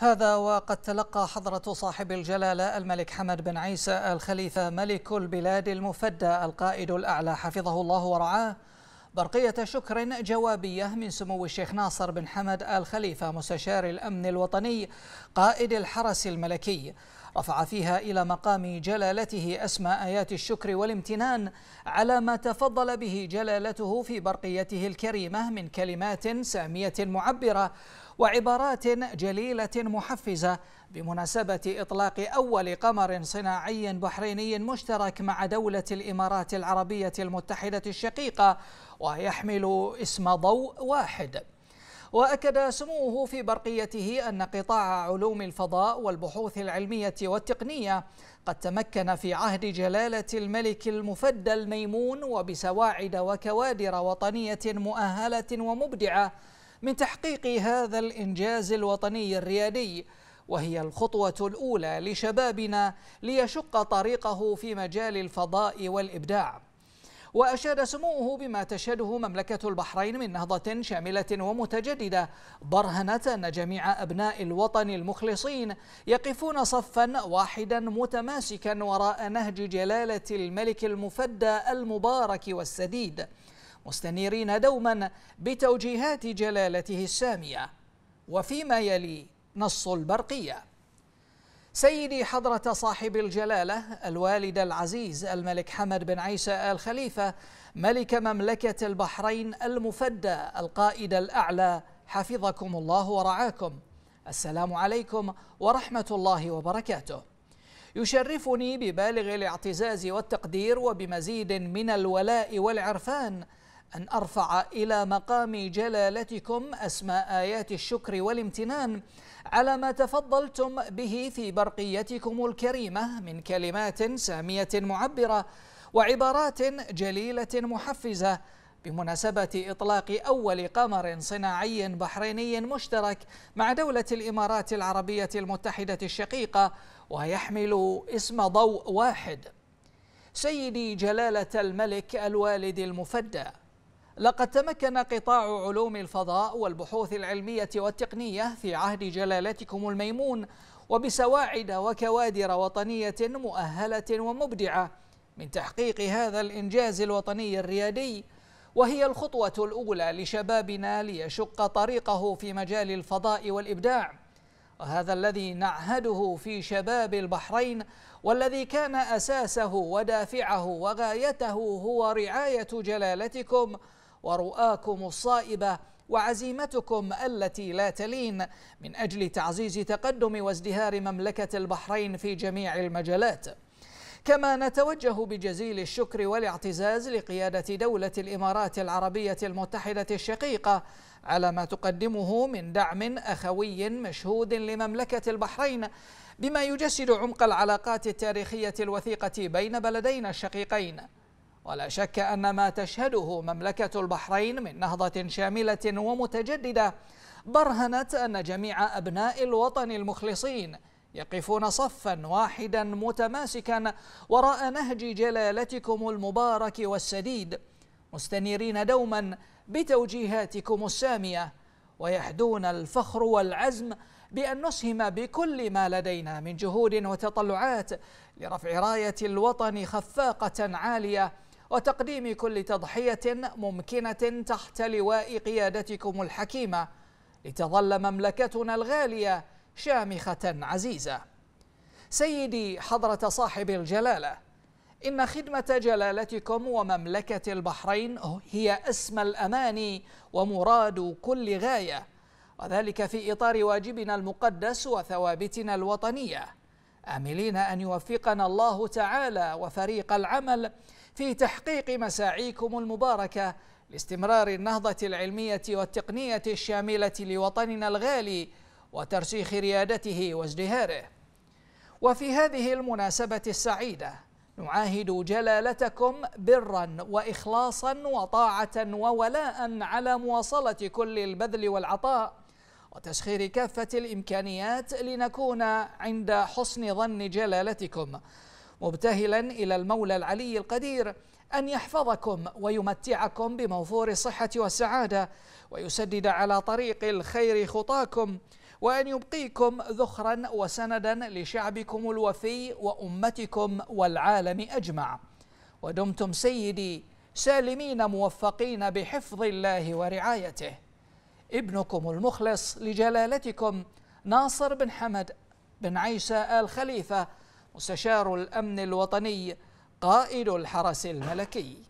هذا وقد تلقى حضرة صاحب الجلالة الملك حمد بن عيسى الخليفة ملك البلاد المفدى القائد الأعلى حفظه الله ورعاه برقية شكر جوابية من سمو الشيخ ناصر بن حمد الخليفة مستشار الأمن الوطني قائد الحرس الملكي رفع فيها إلى مقام جلالته أسمى آيات الشكر والامتنان على ما تفضل به جلالته في برقيته الكريمة من كلمات سامية معبرة وعبارات جليلة محفزة بمناسبة إطلاق أول قمر صناعي بحريني مشترك مع دولة الإمارات العربية المتحدة الشقيقة ويحمل اسم ضوء واحد وأكد سموه في برقيته أن قطاع علوم الفضاء والبحوث العلمية والتقنية قد تمكن في عهد جلالة الملك المفدى الميمون وبسواعد وكوادر وطنية مؤهلة ومبدعة من تحقيق هذا الإنجاز الوطني الريادي وهي الخطوة الأولى لشبابنا ليشق طريقه في مجال الفضاء والإبداع وأشاد سموه بما تشهده مملكة البحرين من نهضة شاملة ومتجددة برهنة أن جميع أبناء الوطن المخلصين يقفون صفا واحدا متماسكا وراء نهج جلالة الملك المفدى المبارك والسديد مستنيرين دوما بتوجيهات جلالته السامية وفيما يلي نص البرقيه سيدي حضرة صاحب الجلالة الوالد العزيز الملك حمد بن عيسى آل خليفة ملك مملكة البحرين المفدى القائد الأعلى حفظكم الله ورعاكم السلام عليكم ورحمة الله وبركاته يشرفني ببالغ الاعتزاز والتقدير وبمزيد من الولاء والعرفان أن أرفع إلى مقام جلالتكم أسماء آيات الشكر والامتنان على ما تفضلتم به في برقيتكم الكريمة من كلمات سامية معبرة وعبارات جليلة محفزة بمناسبة إطلاق أول قمر صناعي بحريني مشترك مع دولة الإمارات العربية المتحدة الشقيقة ويحمل اسم ضوء واحد سيدي جلالة الملك الوالد المفدى لقد تمكن قطاع علوم الفضاء والبحوث العلمية والتقنية في عهد جلالتكم الميمون وبسواعد وكوادر وطنية مؤهلة ومبدعة من تحقيق هذا الإنجاز الوطني الريادي وهي الخطوة الأولى لشبابنا ليشق طريقه في مجال الفضاء والإبداع وهذا الذي نعهده في شباب البحرين والذي كان أساسه ودافعه وغايته هو رعاية جلالتكم ورؤاكم الصائبه وعزيمتكم التي لا تلين من اجل تعزيز تقدم وازدهار مملكه البحرين في جميع المجالات كما نتوجه بجزيل الشكر والاعتزاز لقيادة دولة الإمارات العربية المتحدة الشقيقة على ما تقدمه من دعم أخوي مشهود لمملكة البحرين بما يجسد عمق العلاقات التاريخية الوثيقة بين بلدينا الشقيقين ولا شك أن ما تشهده مملكة البحرين من نهضة شاملة ومتجددة برهنت أن جميع أبناء الوطن المخلصين يقفون صفا واحدا متماسكا وراء نهج جلالتكم المبارك والسديد مستنيرين دوما بتوجيهاتكم السامية ويحدون الفخر والعزم بأن نسهم بكل ما لدينا من جهود وتطلعات لرفع راية الوطن خفاقة عالية وتقديم كل تضحية ممكنة تحت لواء قيادتكم الحكيمة لتظل مملكتنا الغالية شامخة عزيزة سيدي حضرة صاحب الجلالة إن خدمة جلالتكم ومملكة البحرين هي أسمى الأماني ومراد كل غاية وذلك في إطار واجبنا المقدس وثوابتنا الوطنية آملين أن يوفقنا الله تعالى وفريق العمل في تحقيق مساعيكم المباركة لاستمرار النهضة العلمية والتقنية الشاملة لوطننا الغالي وترسيخ ريادته وازدهاره وفي هذه المناسبة السعيدة نعاهد جلالتكم برا وإخلاصا وطاعة وولاء على مواصلة كل البذل والعطاء وتسخير كافة الإمكانيات لنكون عند حسن ظن جلالتكم مبتهلا إلى المولى العلي القدير أن يحفظكم ويمتعكم بموفور الصحة والسعادة ويسدد على طريق الخير خطاكم وأن يبقيكم ذخرا وسندا لشعبكم الوفي وأمتكم والعالم أجمع ودمتم سيدي سالمين موفقين بحفظ الله ورعايته ابنكم المخلص لجلالتكم ناصر بن حمد بن عيسى آل خليفة مستشار الأمن الوطني قائد الحرس الملكي